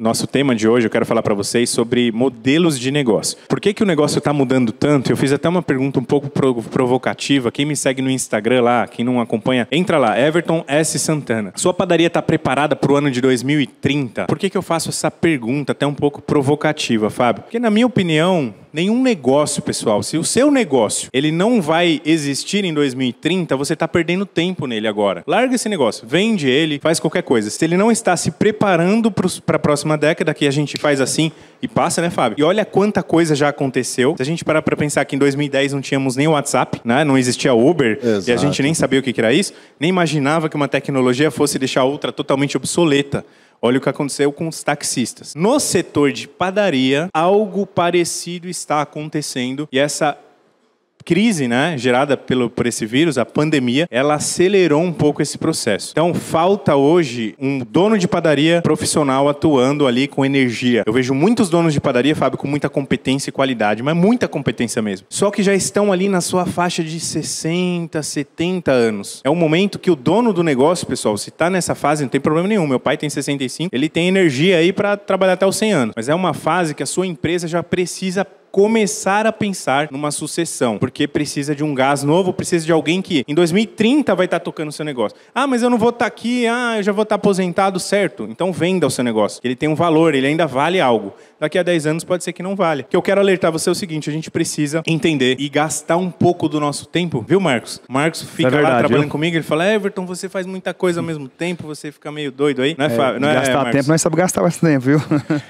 nosso tema de hoje, eu quero falar para vocês sobre modelos de negócio. Por que, que o negócio está mudando tanto? Eu fiz até uma pergunta um pouco provocativa. Quem me segue no Instagram lá, quem não acompanha, entra lá, Everton S. Santana. Sua padaria está preparada para o ano de 2030? Por que, que eu faço essa pergunta até um pouco provocativa, Fábio? Porque, na minha opinião, nenhum negócio, pessoal, se o seu negócio ele não vai existir em 2030, você está perdendo tempo nele agora. Larga esse negócio, vende ele, faz qualquer coisa. Se ele não está se preparando para a próxima próxima década, que a gente faz assim e passa, né, Fábio? E olha quanta coisa já aconteceu. Se a gente parar para pensar que em 2010 não tínhamos nem WhatsApp, né? Não existia Uber, Exato. e a gente nem sabia o que era isso, nem imaginava que uma tecnologia fosse deixar outra totalmente obsoleta. Olha o que aconteceu com os taxistas. No setor de padaria, algo parecido está acontecendo e essa crise, né, gerada pelo, por esse vírus, a pandemia, ela acelerou um pouco esse processo. Então, falta hoje um dono de padaria profissional atuando ali com energia. Eu vejo muitos donos de padaria, Fábio, com muita competência e qualidade, mas muita competência mesmo. Só que já estão ali na sua faixa de 60, 70 anos. É o momento que o dono do negócio, pessoal, se tá nessa fase, não tem problema nenhum. Meu pai tem 65, ele tem energia aí para trabalhar até os 100 anos. Mas é uma fase que a sua empresa já precisa começar a pensar numa sucessão, porque precisa de um gás novo, precisa de alguém que em 2030 vai estar tá tocando o seu negócio. Ah, mas eu não vou estar tá aqui, ah, eu já vou estar tá aposentado, certo? Então venda o seu negócio. Ele tem um valor, ele ainda vale algo. Daqui a 10 anos pode ser que não vale O que eu quero alertar você é o seguinte, a gente precisa entender e gastar um pouco do nosso tempo, viu, Marcos? Marcos fica é verdade, lá trabalhando viu? comigo, ele fala: "Everton, você faz muita coisa ao mesmo tempo, você fica meio doido aí". Não é, é Fábio, não é, gastar é, tempo, nós sabemos gastar bastante tempo, viu?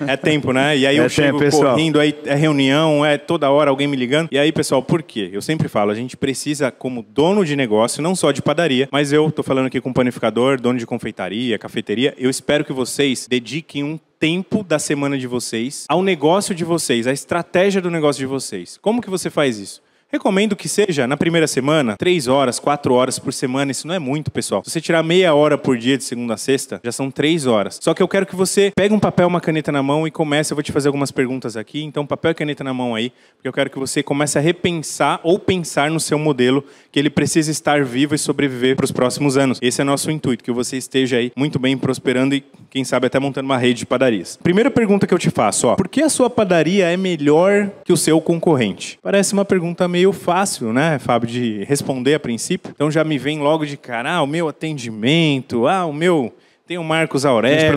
É tempo, né? E aí é eu é chego correndo aí é reunião não é toda hora alguém me ligando. E aí, pessoal, por quê? Eu sempre falo, a gente precisa, como dono de negócio, não só de padaria, mas eu tô falando aqui com panificador, dono de confeitaria, cafeteria, eu espero que vocês dediquem um tempo da semana de vocês ao negócio de vocês, à estratégia do negócio de vocês. Como que você faz isso? Recomendo que seja na primeira semana, três horas, quatro horas por semana. Isso não é muito, pessoal. Se você tirar meia hora por dia de segunda a sexta, já são três horas. Só que eu quero que você pegue um papel, uma caneta na mão e comece. Eu vou te fazer algumas perguntas aqui. Então, papel e caneta na mão aí, porque eu quero que você comece a repensar ou pensar no seu modelo, que ele precisa estar vivo e sobreviver para os próximos anos. Esse é nosso intuito, que você esteja aí muito bem prosperando e, quem sabe, até montando uma rede de padarias. Primeira pergunta que eu te faço, ó. Por que a sua padaria é melhor que o seu concorrente? Parece uma pergunta meio meio fácil, né, Fábio, de responder a princípio. Então já me vem logo de cara, ah, o meu atendimento, ah, o meu tem o Marcos Aurélio,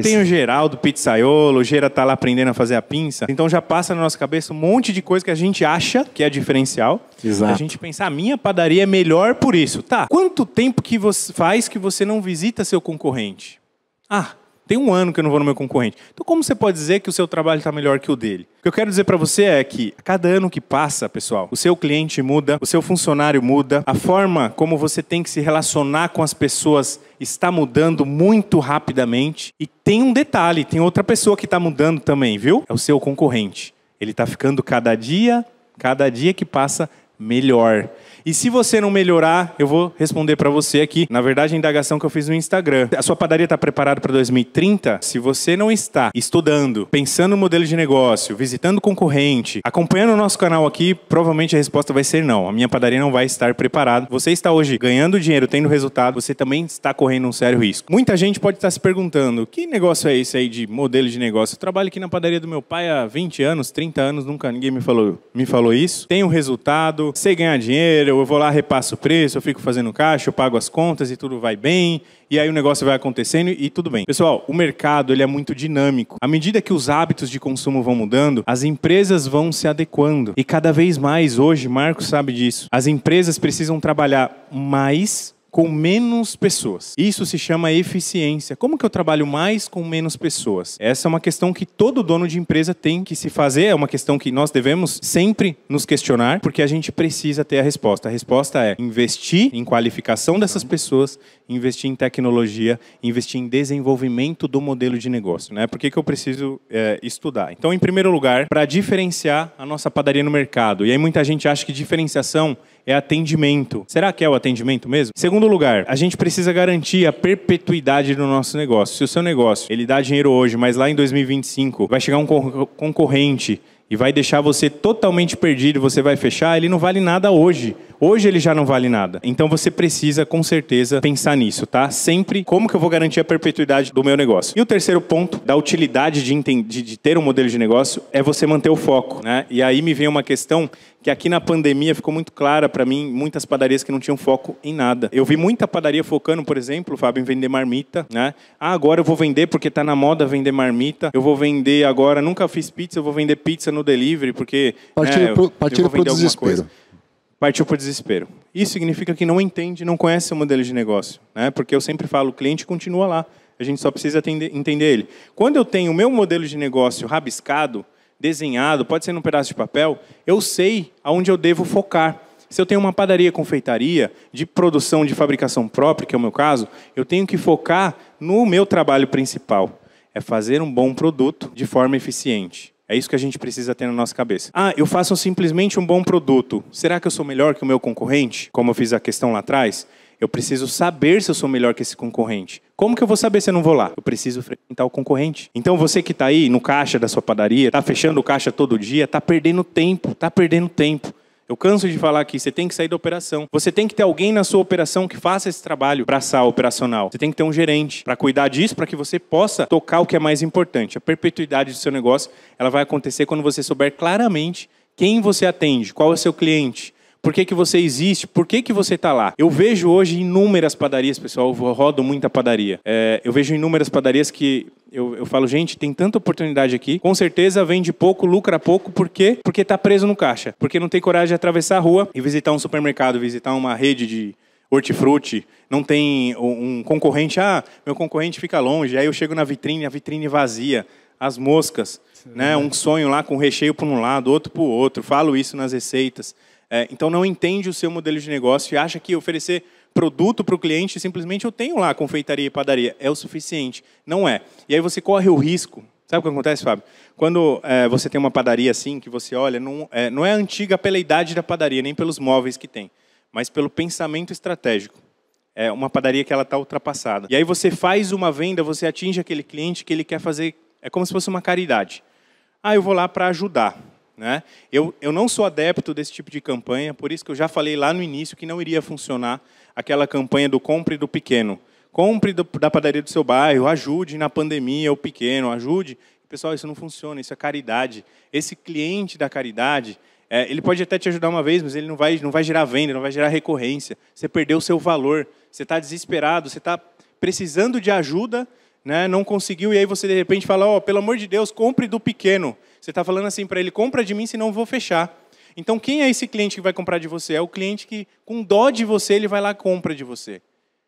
tem o Geraldo Pizzaiolo, o Gera tá lá aprendendo a fazer a pinça. Então já passa na nossa cabeça um monte de coisa que a gente acha que é diferencial. Exato. A gente pensa, a minha padaria é melhor por isso. Tá, quanto tempo que você faz que você não visita seu concorrente? Ah, tem um ano que eu não vou no meu concorrente. Então, como você pode dizer que o seu trabalho está melhor que o dele? O que eu quero dizer para você é que a cada ano que passa, pessoal, o seu cliente muda, o seu funcionário muda, a forma como você tem que se relacionar com as pessoas está mudando muito rapidamente. E tem um detalhe: tem outra pessoa que está mudando também, viu? É o seu concorrente. Ele está ficando cada dia, cada dia que passa, melhor. E se você não melhorar, eu vou responder para você aqui. Na verdade, a indagação que eu fiz no Instagram. A sua padaria está preparada para 2030? Se você não está estudando, pensando no modelo de negócio, visitando concorrente, acompanhando o nosso canal aqui, provavelmente a resposta vai ser não. A minha padaria não vai estar preparada. Você está hoje ganhando dinheiro, tendo resultado, você também está correndo um sério risco. Muita gente pode estar se perguntando: que negócio é esse aí de modelo de negócio? Eu trabalho aqui na padaria do meu pai há 20 anos, 30 anos, nunca ninguém me falou, me falou isso. Tenho resultado, sei ganhar dinheiro, eu vou lá, repasso o preço, eu fico fazendo caixa, eu pago as contas e tudo vai bem, e aí o negócio vai acontecendo e tudo bem. Pessoal, o mercado ele é muito dinâmico. À medida que os hábitos de consumo vão mudando, as empresas vão se adequando. E cada vez mais hoje, Marcos sabe disso. As empresas precisam trabalhar mais com menos pessoas. Isso se chama eficiência. Como que eu trabalho mais com menos pessoas? Essa é uma questão que todo dono de empresa tem que se fazer, é uma questão que nós devemos sempre nos questionar, porque a gente precisa ter a resposta. A resposta é investir em qualificação dessas pessoas, investir em tecnologia, investir em desenvolvimento do modelo de negócio. Né? Por que, que eu preciso é, estudar? Então, em primeiro lugar, para diferenciar a nossa padaria no mercado. E aí muita gente acha que diferenciação é atendimento. Será que é o atendimento mesmo? Segundo lugar, a gente precisa garantir a perpetuidade do nosso negócio. Se o seu negócio ele dá dinheiro hoje, mas lá em 2025 vai chegar um concorrente e vai deixar você totalmente perdido, você vai fechar, ele não vale nada hoje. Hoje ele já não vale nada. Então você precisa, com certeza, pensar nisso, tá? Sempre como que eu vou garantir a perpetuidade do meu negócio. E o terceiro ponto da utilidade de, de, de ter um modelo de negócio é você manter o foco, né? E aí me vem uma questão que aqui na pandemia ficou muito clara para mim, muitas padarias que não tinham foco em nada. Eu vi muita padaria focando, por exemplo, Fábio, em vender marmita, né? Ah, agora eu vou vender porque tá na moda vender marmita. Eu vou vender agora, nunca fiz pizza, eu vou vender pizza no delivery porque partiu né, pro, pro desespero. Coisa. Partiu pro desespero. Isso significa que não entende, não conhece o modelo de negócio, né? Porque eu sempre falo, o cliente continua lá. A gente só precisa entender ele. Quando eu tenho o meu modelo de negócio rabiscado, desenhado, pode ser num pedaço de papel, eu sei aonde eu devo focar. Se eu tenho uma padaria, confeitaria, de produção, de fabricação própria, que é o meu caso, eu tenho que focar no meu trabalho principal. É fazer um bom produto de forma eficiente. É isso que a gente precisa ter na nossa cabeça. Ah, eu faço simplesmente um bom produto. Será que eu sou melhor que o meu concorrente? Como eu fiz a questão lá atrás? Eu preciso saber se eu sou melhor que esse concorrente. Como que eu vou saber se eu não vou lá? Eu preciso frequentar o concorrente. Então você que está aí no caixa da sua padaria, está fechando o caixa todo dia, está perdendo tempo, está perdendo tempo. Eu canso de falar aqui, você tem que sair da operação. Você tem que ter alguém na sua operação que faça esse trabalho para braçal operacional. Você tem que ter um gerente para cuidar disso, para que você possa tocar o que é mais importante. A perpetuidade do seu negócio, ela vai acontecer quando você souber claramente quem você atende, qual é o seu cliente, por que, que você existe? Por que, que você está lá? Eu vejo hoje inúmeras padarias, pessoal. Eu rodo muita padaria. É, eu vejo inúmeras padarias que eu, eu, falo, gente, tem tanta oportunidade aqui. Com certeza vende pouco, lucra pouco, por quê? Porque tá preso no caixa. Porque não tem coragem de atravessar a rua e visitar um supermercado, visitar uma rede de hortifruti, não tem um concorrente, ah, meu concorrente fica longe, aí eu chego na vitrine, a vitrine vazia, as moscas, né? Um sonho lá com recheio para um lado, outro para o outro. Falo isso nas receitas. É, então não entende o seu modelo de negócio e acha que oferecer produto para o cliente simplesmente eu tenho lá confeitaria e padaria é o suficiente. Não é. E aí você corre o risco. Sabe o que acontece, Fábio? Quando é, você tem uma padaria assim, que você olha, não é, não é antiga pela idade da padaria, nem pelos móveis que tem, mas pelo pensamento estratégico é uma padaria que ela está ultrapassada. E aí você faz uma venda, você atinge aquele cliente que ele quer fazer, é como se fosse uma caridade. Ah, eu vou lá para ajudar. Né? Eu, eu não sou adepto desse tipo de campanha, por isso que eu já falei lá no início que não iria funcionar aquela campanha do compre do pequeno. Compre do, da padaria do seu bairro, ajude na pandemia o pequeno, ajude. Pessoal, isso não funciona, isso é caridade. Esse cliente da caridade, é, ele pode até te ajudar uma vez, mas ele não vai, não vai gerar venda, não vai gerar recorrência. Você perdeu o seu valor, você está desesperado, você está precisando de ajuda, né, não conseguiu, e aí você de repente fala: oh, pelo amor de Deus, compre do pequeno. Você está falando assim para ele: compra de mim, senão eu vou fechar. Então, quem é esse cliente que vai comprar de você? É o cliente que, com dó de você, ele vai lá e compra de você.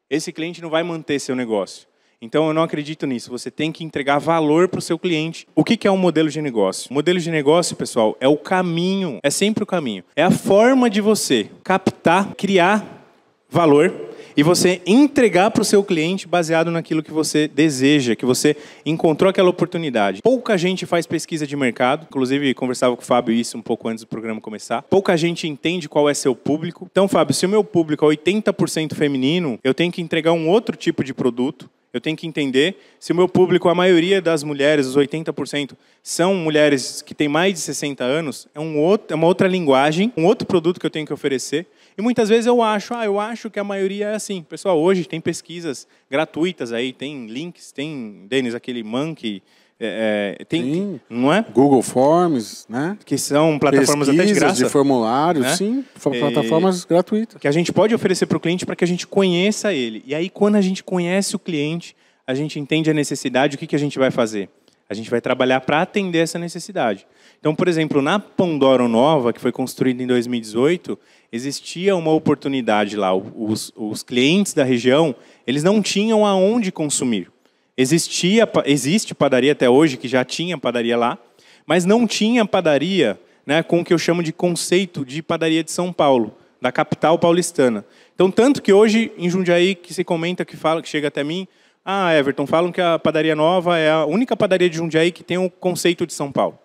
Esse cliente não vai manter seu negócio. Então, eu não acredito nisso. Você tem que entregar valor para o seu cliente. O que, é um modelo de negócio? O modelo de negócio, pessoal, é o caminho. É sempre o caminho. É a forma de você captar, criar valor e você entregar para o seu cliente baseado naquilo que você deseja, que você encontrou aquela oportunidade. Pouca gente faz pesquisa de mercado, inclusive conversava com o Fábio isso um pouco antes do programa começar. Pouca gente entende qual é seu público. Então, Fábio, se o meu público é 80% feminino, eu tenho que entregar um outro tipo de produto. Eu tenho que entender se o meu público, a maioria das mulheres, os 80%, são mulheres que têm mais de 60 anos, é, um outro, é uma outra linguagem, um outro produto que eu tenho que oferecer. E muitas vezes eu acho, ah, eu acho que a maioria é assim. Pessoal, hoje tem pesquisas gratuitas aí, tem links, tem, Denis, aquele Monkey, é, é tem, sim. não é? Google Forms, né? Que são plataformas Pesquisas até de graça. de formulários, né? sim, é, plataformas e... gratuitas. Que a gente pode oferecer para o cliente para que a gente conheça ele. E aí, quando a gente conhece o cliente, a gente entende a necessidade, o que, que a gente vai fazer? A gente vai trabalhar para atender essa necessidade. Então, por exemplo, na Pandoro Nova, que foi construída em 2018, existia uma oportunidade lá. Os, os clientes da região, eles não tinham aonde consumir. Existia, existe padaria até hoje, que já tinha padaria lá, mas não tinha padaria né, com o que eu chamo de conceito de padaria de São Paulo, da capital paulistana. Então, tanto que hoje, em Jundiaí, que se comenta, que fala, que chega até mim, ah, Everton, falam que a padaria nova é a única padaria de Jundiaí que tem o conceito de São Paulo.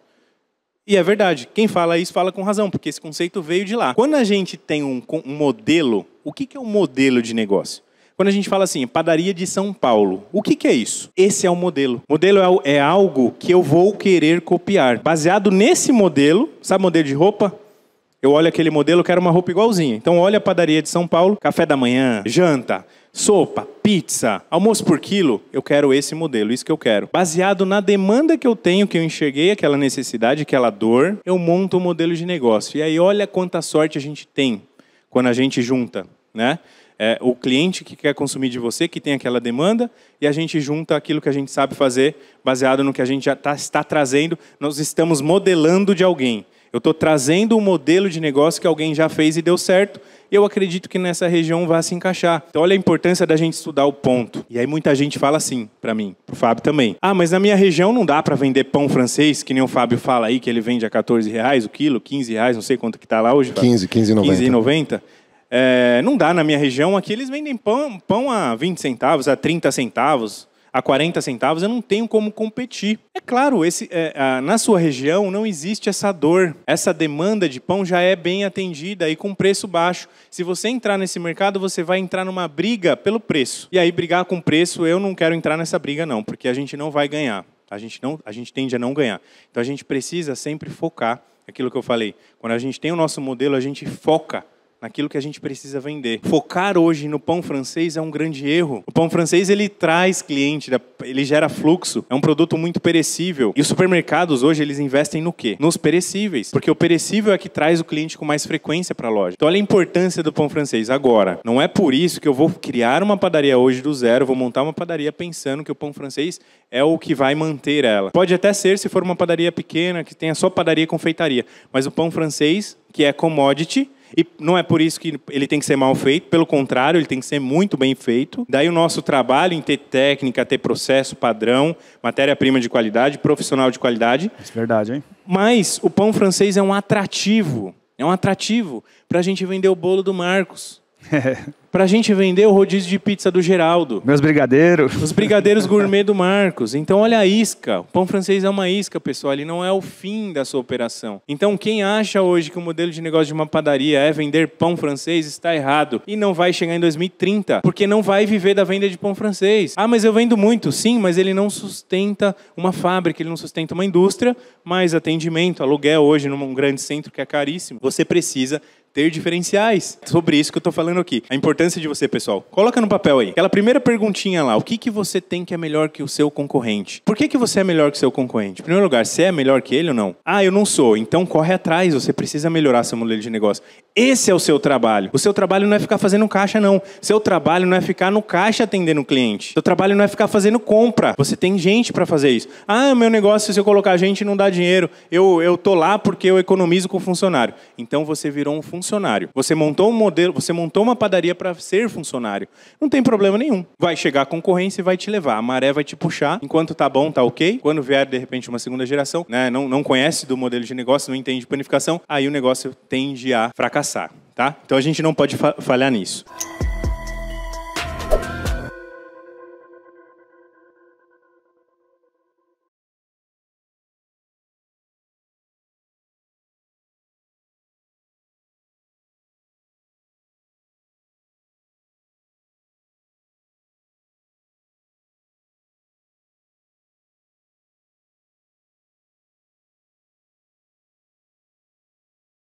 E é verdade, quem fala isso fala com razão, porque esse conceito veio de lá. Quando a gente tem um, um modelo, o que, que é um modelo de negócio? Quando a gente fala assim, padaria de São Paulo, o que, que é isso? Esse é o modelo. Modelo é, é algo que eu vou querer copiar. Baseado nesse modelo, sabe modelo de roupa? Eu olho aquele modelo, quero uma roupa igualzinha. Então olha a padaria de São Paulo, café da manhã, janta, Sopa, pizza, almoço por quilo, eu quero esse modelo, isso que eu quero. Baseado na demanda que eu tenho, que eu enxerguei aquela necessidade, aquela dor, eu monto o um modelo de negócio. E aí olha quanta sorte a gente tem quando a gente junta, né? É, o cliente que quer consumir de você, que tem aquela demanda, e a gente junta aquilo que a gente sabe fazer, baseado no que a gente já tá, está trazendo, nós estamos modelando de alguém. Eu estou trazendo um modelo de negócio que alguém já fez e deu certo. Eu acredito que nessa região vai se encaixar. Então, olha a importância da gente estudar o ponto. E aí muita gente fala assim para mim, pro Fábio também. Ah, mas na minha região não dá para vender pão francês, que nem o Fábio fala aí, que ele vende a 14 reais o quilo, 15 reais, não sei quanto que tá lá hoje. 15, 15, 15,90. 15,90. É, não dá na minha região. Aqui eles vendem pão, pão a 20 centavos, a 30 centavos a 40 centavos, eu não tenho como competir. É claro, esse, é, a, na sua região não existe essa dor. Essa demanda de pão já é bem atendida e com preço baixo. Se você entrar nesse mercado, você vai entrar numa briga pelo preço. E aí, brigar com preço, eu não quero entrar nessa briga, não, porque a gente não vai ganhar. A gente, não, a gente tende a não ganhar. Então a gente precisa sempre focar aquilo que eu falei. Quando a gente tem o nosso modelo, a gente foca naquilo que a gente precisa vender. Focar hoje no pão francês é um grande erro. O pão francês ele traz cliente, né? ele gera fluxo, é um produto muito perecível. E os supermercados hoje eles investem no quê? Nos perecíveis, porque o perecível é que traz o cliente com mais frequência para a loja. Então olha a importância do pão francês agora. Não é por isso que eu vou criar uma padaria hoje do zero, vou montar uma padaria pensando que o pão francês é o que vai manter ela. Pode até ser se for uma padaria pequena que tenha só padaria e confeitaria, mas o pão francês que é commodity, e não é por isso que ele tem que ser mal feito, pelo contrário, ele tem que ser muito bem feito. Daí o nosso trabalho em ter técnica, ter processo padrão, matéria-prima de qualidade, profissional de qualidade. Isso é verdade, hein? Mas o pão francês é um atrativo. É um atrativo para a gente vender o bolo do Marcos. pra gente vender o rodízio de pizza do Geraldo. Meus brigadeiros. Os brigadeiros gourmet do Marcos. Então, olha a isca. O pão francês é uma isca, pessoal. Ele não é o fim da sua operação. Então, quem acha hoje que o modelo de negócio de uma padaria é vender pão francês está errado. E não vai chegar em 2030, porque não vai viver da venda de pão francês. Ah, mas eu vendo muito. Sim, mas ele não sustenta uma fábrica, ele não sustenta uma indústria, mas atendimento, aluguel hoje num grande centro que é caríssimo. Você precisa ter diferenciais. Sobre isso que eu tô falando aqui. A importância de você, pessoal. Coloca no papel aí. Aquela primeira perguntinha lá, o que que você tem que é melhor que o seu concorrente? Por que que você é melhor que o seu concorrente? Em primeiro lugar, você é melhor que ele ou não? Ah, eu não sou. Então corre atrás, você precisa melhorar seu modelo de negócio. Esse é o seu trabalho. O seu trabalho não é ficar fazendo caixa não. Seu trabalho não é ficar no caixa atendendo o cliente. Seu trabalho não é ficar fazendo compra. Você tem gente para fazer isso. Ah, meu negócio se eu colocar gente não dá dinheiro. Eu eu tô lá porque eu economizo com o funcionário. Então você virou um funcionário funcionário. Você montou um modelo, você montou uma padaria para ser funcionário. Não tem problema nenhum. Vai chegar a concorrência e vai te levar. A maré vai te puxar. Enquanto tá bom, tá ok. Quando vier, de repente, uma segunda geração, né, não, não conhece do modelo de negócio, não entende de planificação, aí o negócio tende a fracassar. Tá? Então a gente não pode fa falhar nisso.